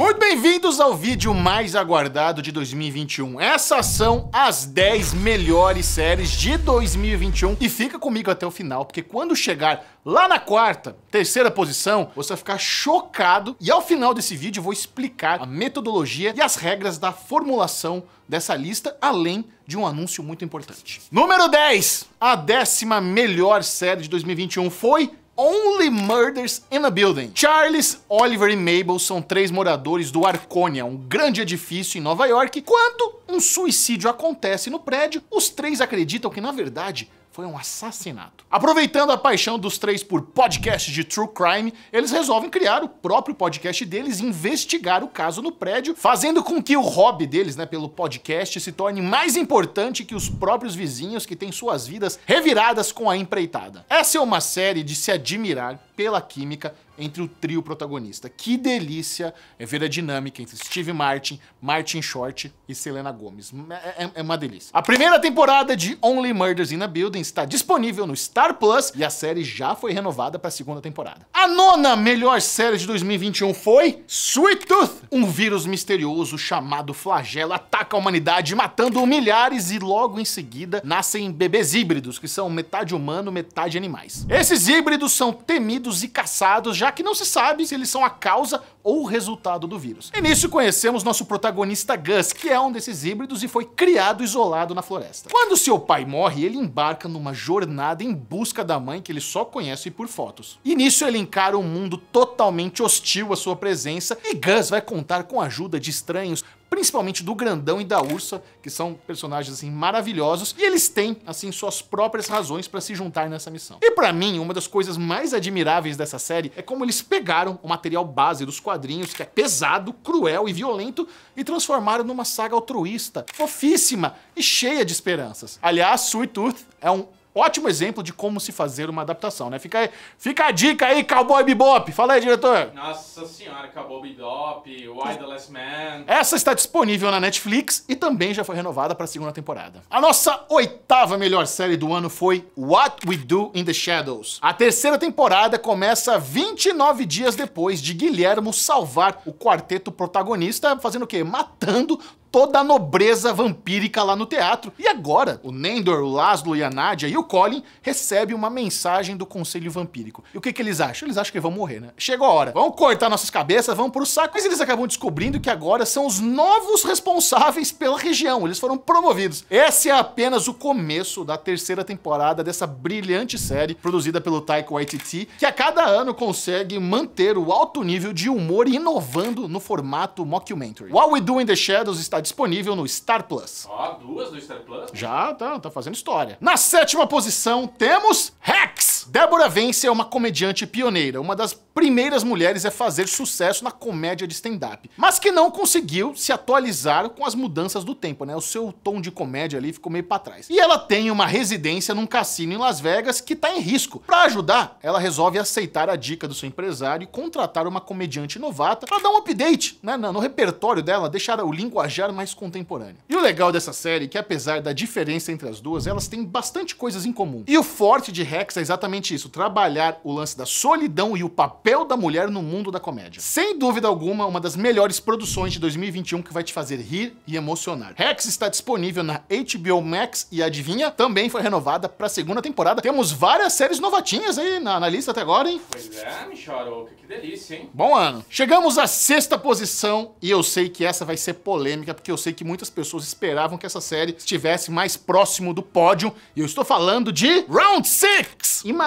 Muito bem-vindos ao vídeo mais aguardado de 2021. Essas são as 10 melhores séries de 2021 e fica comigo até o final, porque quando chegar lá na quarta, terceira posição, você vai ficar chocado e ao final desse vídeo eu vou explicar a metodologia e as regras da formulação dessa lista, além de um anúncio muito importante. Número 10, a décima melhor série de 2021 foi Only Murders in a Building. Charles, Oliver e Mabel são três moradores do Arconia, um grande edifício em Nova York. Quando um suicídio acontece no prédio, os três acreditam que, na verdade, foi um assassinato. Aproveitando a paixão dos três por podcasts de true crime, eles resolvem criar o próprio podcast deles e investigar o caso no prédio, fazendo com que o hobby deles, né, pelo podcast, se torne mais importante que os próprios vizinhos que têm suas vidas reviradas com a empreitada. Essa é uma série de se admirar pela química entre o trio protagonista. Que delícia é ver a dinâmica entre Steve Martin, Martin Short e Selena Gomez. É, é, é uma delícia. A primeira temporada de Only Murders in the Building está disponível no Star Plus e a série já foi renovada para a segunda temporada. A nona melhor série de 2021 foi Sweet Tooth. Um vírus misterioso chamado flagelo ataca a humanidade matando milhares e logo em seguida nascem bebês híbridos que são metade humano, metade animais. Esses híbridos são temidos e caçados, já que não se sabe se eles são a causa ou o resultado do vírus. E nisso conhecemos nosso protagonista Gus, que é um desses híbridos e foi criado isolado na floresta. Quando seu pai morre, ele embarca numa jornada em busca da mãe que ele só conhece por fotos. E nisso ele encara um mundo totalmente hostil à sua presença e Gus vai contar com a ajuda de estranhos principalmente do Grandão e da Ursa, que são personagens assim maravilhosos, e eles têm assim suas próprias razões para se juntar nessa missão. E para mim, uma das coisas mais admiráveis dessa série é como eles pegaram o material base dos quadrinhos, que é pesado, cruel e violento, e transformaram numa saga altruísta, fofíssima e cheia de esperanças. Aliás, Sweet Tooth é um Ótimo exemplo de como se fazer uma adaptação, né? Fica, fica a dica aí, Cowboy Bebop. Fala aí, diretor. Nossa senhora, Cowboy Bebop, Why the Last Man. Essa está disponível na Netflix e também já foi renovada para a segunda temporada. A nossa oitava melhor série do ano foi What We Do in the Shadows. A terceira temporada começa 29 dias depois de Guilhermo salvar o quarteto protagonista, fazendo o quê? Matando toda a nobreza vampírica lá no teatro. E agora, o Nendor, o Laszlo e a Nadia e o Colin recebem uma mensagem do Conselho Vampírico. E o que, que eles acham? Eles acham que vão morrer, né? Chegou a hora. Vamos cortar nossas cabeças, vamos pro saco. Mas eles acabam descobrindo que agora são os novos responsáveis pela região. Eles foram promovidos. Esse é apenas o começo da terceira temporada dessa brilhante série produzida pelo Taika Waititi, que a cada ano consegue manter o alto nível de humor inovando no formato mockumentary. What We Do in the Shadows está disponível no Star Plus. Ó, duas no Star Plus? Já, tá, tá fazendo história. Na sétima posição temos Hack! Débora Vence é uma comediante pioneira, uma das primeiras mulheres a fazer sucesso na comédia de stand-up, mas que não conseguiu se atualizar com as mudanças do tempo, né? O seu tom de comédia ali ficou meio para trás. E ela tem uma residência num cassino em Las Vegas que tá em risco. Para ajudar, ela resolve aceitar a dica do seu empresário e contratar uma comediante novata para dar um update, né, no repertório dela, deixar o linguajar mais contemporâneo. E o legal dessa série é que apesar da diferença entre as duas, elas têm bastante coisas em comum. E o forte de Rex é exatamente isso, trabalhar o lance da solidão e o papel da mulher no mundo da comédia. Sem dúvida alguma, uma das melhores produções de 2021 que vai te fazer rir e emocionar. Rex está disponível na HBO Max e adivinha, também foi renovada para a segunda temporada. Temos várias séries novatinhas aí na, na lista até agora, hein? Pois é, Micharoca, que delícia, hein? Bom ano. Chegamos à sexta posição e eu sei que essa vai ser polêmica, porque eu sei que muitas pessoas esperavam que essa série estivesse mais próximo do pódio e eu estou falando de Round 6!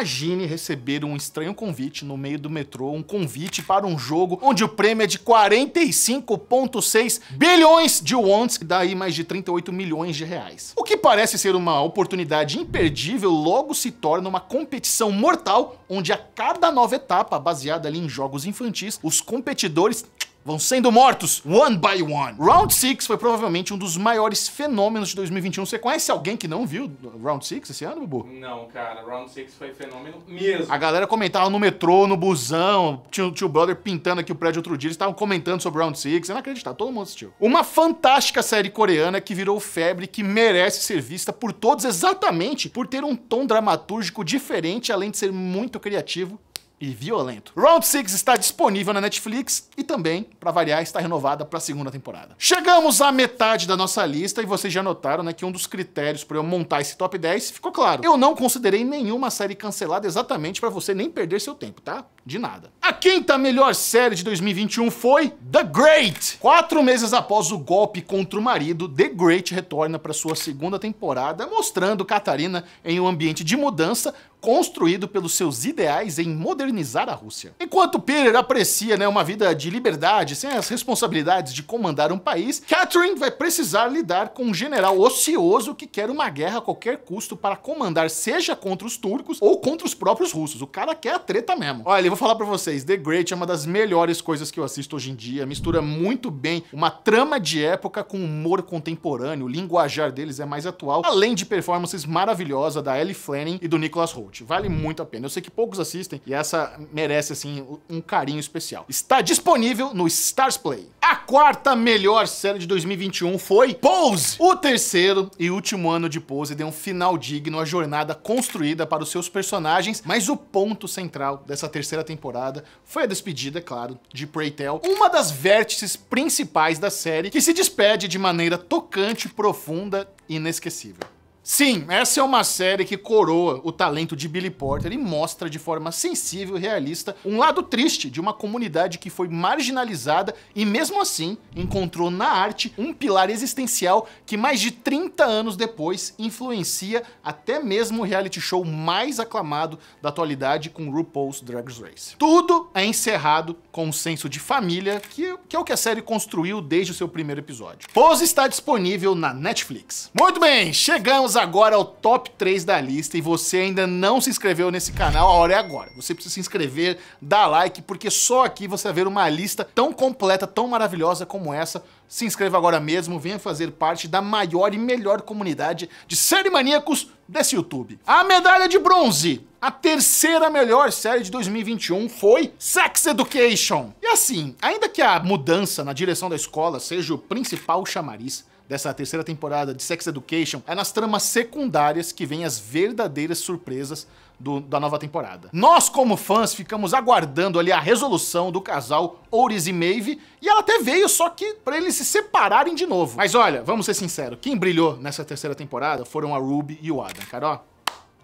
Imagine receber um estranho convite no meio do metrô, um convite para um jogo onde o prêmio é de 45,6 bilhões de wons, daí mais de 38 milhões de reais. O que parece ser uma oportunidade imperdível logo se torna uma competição mortal, onde a cada nova etapa, baseada ali em jogos infantis, os competidores vão sendo mortos one by one. Round 6 foi provavelmente um dos maiores fenômenos de 2021. Você conhece alguém que não viu Round 6 esse ano, Bubu? Não, cara. Round 6 foi fenômeno mesmo. A galera comentava no metrô, no busão, tinha o tio Brother pintando aqui o prédio outro dia, eles estavam comentando sobre Round 6. É inacreditável, todo mundo assistiu. Uma fantástica série coreana que virou febre, que merece ser vista por todos exatamente por ter um tom dramatúrgico diferente, além de ser muito criativo e violento. Round 6 está disponível na Netflix e também, para variar, está renovada para a segunda temporada. Chegamos à metade da nossa lista e vocês já notaram né, que um dos critérios para eu montar esse top 10 ficou claro. Eu não considerei nenhuma série cancelada exatamente para você nem perder seu tempo, tá? De nada. A quinta melhor série de 2021 foi The Great. Quatro meses após o golpe contra o marido, The Great retorna para sua segunda temporada, mostrando Catarina em um ambiente de mudança, construído pelos seus ideais em modernizar a Rússia. Enquanto Peter aprecia né, uma vida de liberdade sem as responsabilidades de comandar um país, Catherine vai precisar lidar com um general ocioso que quer uma guerra a qualquer custo para comandar seja contra os turcos ou contra os próprios russos. O cara quer a treta mesmo. Olha, eu vou falar pra vocês, The Great é uma das melhores coisas que eu assisto hoje em dia, mistura muito bem uma trama de época com humor contemporâneo, o linguajar deles é mais atual, além de performances maravilhosas da Ellie Fanning e do Nicholas Hoult. Coach. Vale muito a pena. Eu sei que poucos assistem e essa merece, assim, um carinho especial. Está disponível no Stars Play. A quarta melhor série de 2021 foi Pose! O terceiro e último ano de Pose deu um final digno à jornada construída para os seus personagens, mas o ponto central dessa terceira temporada foi a despedida, é claro, de Prey Tell, uma das vértices principais da série que se despede de maneira tocante, profunda e inesquecível. Sim, essa é uma série que coroa o talento de Billy Porter e mostra de forma sensível e realista um lado triste de uma comunidade que foi marginalizada e mesmo assim encontrou na arte um pilar existencial que mais de 30 anos depois influencia até mesmo o reality show mais aclamado da atualidade com RuPaul's Drag Race. Tudo é encerrado com um senso de família, que, que é o que a série construiu desde o seu primeiro episódio. Pose está disponível na Netflix. Muito bem, chegamos a agora ao é top 3 da lista e você ainda não se inscreveu nesse canal, a hora é agora. Você precisa se inscrever, dar like, porque só aqui você vai ver uma lista tão completa, tão maravilhosa como essa. Se inscreva agora mesmo, venha fazer parte da maior e melhor comunidade de série maníacos desse YouTube. A medalha de bronze, a terceira melhor série de 2021 foi Sex Education. E assim, ainda que a mudança na direção da escola seja o principal chamariz, dessa terceira temporada de Sex Education é nas tramas secundárias que vêm as verdadeiras surpresas do, da nova temporada. Nós, como fãs, ficamos aguardando ali a resolução do casal Ouris e Maeve, e ela até veio, só que para eles se separarem de novo. Mas olha, vamos ser sinceros, quem brilhou nessa terceira temporada foram a Ruby e o Adam, cara, ó.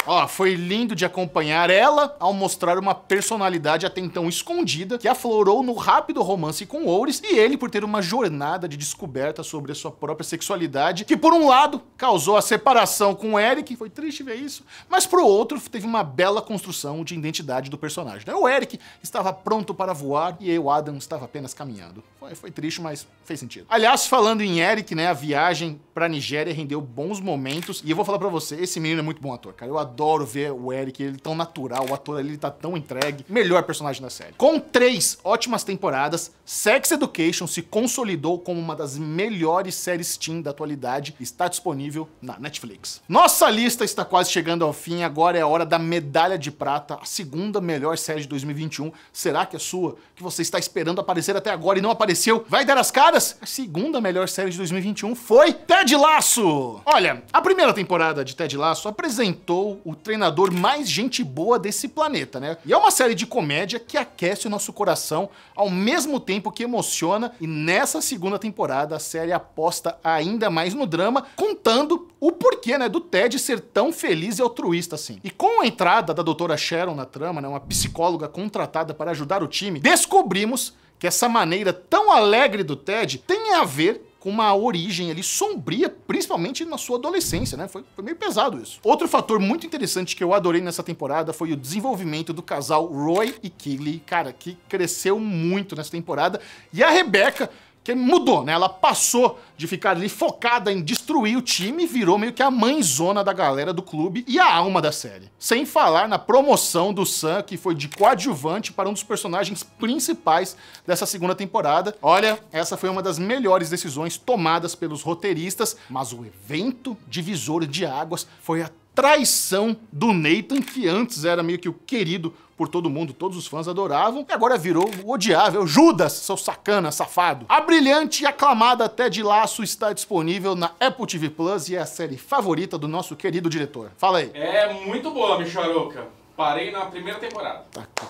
Ó, foi lindo de acompanhar ela ao mostrar uma personalidade até então escondida que aflorou no rápido romance com Oures e ele por ter uma jornada de descoberta sobre a sua própria sexualidade, que por um lado causou a separação com Eric, foi triste ver isso, mas pro outro teve uma bela construção de identidade do personagem. Né? O Eric estava pronto para voar e eu Adam estava apenas caminhando. Foi, foi triste, mas fez sentido. Aliás, falando em Eric, né, a viagem pra Nigéria rendeu bons momentos e eu vou falar para você, esse menino é muito bom ator, cara. Eu adoro adoro ver o Eric, ele é tão natural, o ator ali tá tão entregue. Melhor personagem da série. Com três ótimas temporadas, Sex Education se consolidou como uma das melhores séries teen da atualidade e está disponível na Netflix. Nossa lista está quase chegando ao fim, agora é a hora da medalha de prata, a segunda melhor série de 2021. Será que é sua? Que você está esperando aparecer até agora e não apareceu? Vai dar as caras? A segunda melhor série de 2021 foi Ted Lasso! Olha, a primeira temporada de Ted Lasso apresentou o treinador mais gente boa desse planeta, né? E é uma série de comédia que aquece o nosso coração ao mesmo tempo que emociona, e nessa segunda temporada a série aposta ainda mais no drama, contando o porquê, né, do Ted ser tão feliz e altruísta assim. E com a entrada da doutora Sharon na trama, né, uma psicóloga contratada para ajudar o time, descobrimos que essa maneira tão alegre do Ted tem a ver com uma origem ali sombria, principalmente na sua adolescência, né? Foi, foi meio pesado isso. Outro fator muito interessante que eu adorei nessa temporada foi o desenvolvimento do casal Roy e Keely, cara, que cresceu muito nessa temporada. E a Rebeca que mudou, né? Ela passou de ficar ali focada em destruir o time e virou meio que a mãezona da galera do clube e a alma da série. Sem falar na promoção do Sam, que foi de coadjuvante para um dos personagens principais dessa segunda temporada. Olha, essa foi uma das melhores decisões tomadas pelos roteiristas, mas o evento divisor de águas foi a traição do Nathan, que antes era meio que o querido por todo mundo, todos os fãs adoravam, e agora virou o odiável Judas, seu sacana, safado. A brilhante e aclamada até de laço está disponível na Apple TV Plus e é a série favorita do nosso querido diretor. Fala aí. É muito boa, Micharuca. Parei na primeira temporada.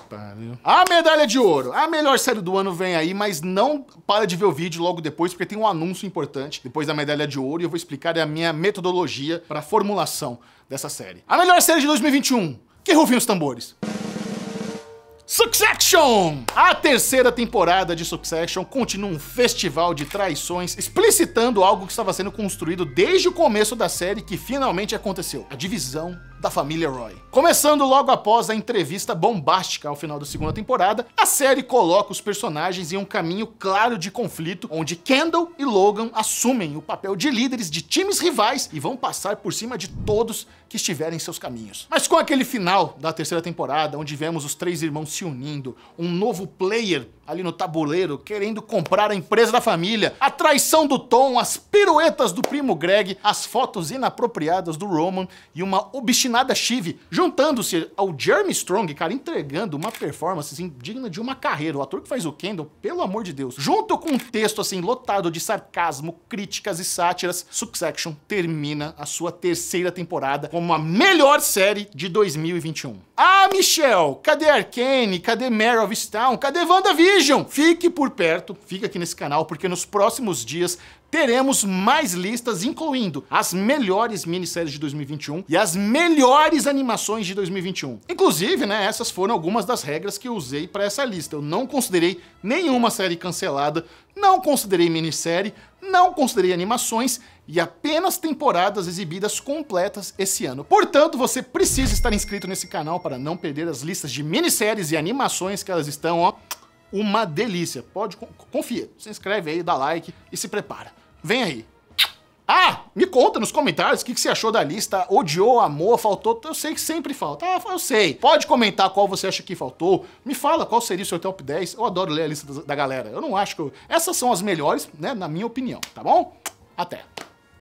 Tá A medalha de ouro. A melhor série do ano vem aí, mas não para de ver o vídeo logo depois, porque tem um anúncio importante depois da medalha de ouro e eu vou explicar a minha metodologia para formulação dessa série. A melhor série de 2021. Que rufem os tambores. Succession! A terceira temporada de Succession continua um festival de traições, explicitando algo que estava sendo construído desde o começo da série que finalmente aconteceu: a divisão da família Roy. Começando logo após a entrevista bombástica ao final da segunda temporada, a série coloca os personagens em um caminho claro de conflito, onde Kendall e Logan assumem o papel de líderes de times rivais e vão passar por cima de todos que estiverem em seus caminhos. Mas com aquele final da terceira temporada, onde vemos os três irmãos se unindo, um novo player ali no tabuleiro querendo comprar a empresa da família, a traição do Tom, as piruetas do primo Greg, as fotos inapropriadas do Roman e uma obstinação nada chive juntando-se ao Jeremy Strong, cara, entregando uma performance assim, digna de uma carreira. O ator que faz o Kendall, pelo amor de Deus. Junto com um texto assim lotado de sarcasmo, críticas e sátiras, Succession termina a sua terceira temporada como a melhor série de 2021. Ah, Michel, cadê Arkane? Cadê Mare of Stone? Cadê WandaVision? Fique por perto, fica aqui nesse canal, porque nos próximos dias teremos mais listas, incluindo as melhores minisséries de 2021 e as melhores animações de 2021. Inclusive, né, essas foram algumas das regras que eu usei para essa lista. Eu não considerei nenhuma série cancelada, não considerei minissérie, não considerei animações e apenas temporadas exibidas completas esse ano. Portanto, você precisa estar inscrito nesse canal para não perder as listas de minisséries e animações que elas estão, ó, uma delícia. Pode, confia, se inscreve aí, dá like e se prepara. Vem aí, ah, me conta nos comentários o que, que, você achou da lista. Odiou, amou, faltou. Eu sei que sempre falta. Ah, eu sei. Pode comentar qual você acha que faltou. Me fala qual seria o seu top 10. Eu adoro ler a lista da galera. Eu não acho que. Eu... Essas são as melhores, né? Na minha opinião, tá bom? Até.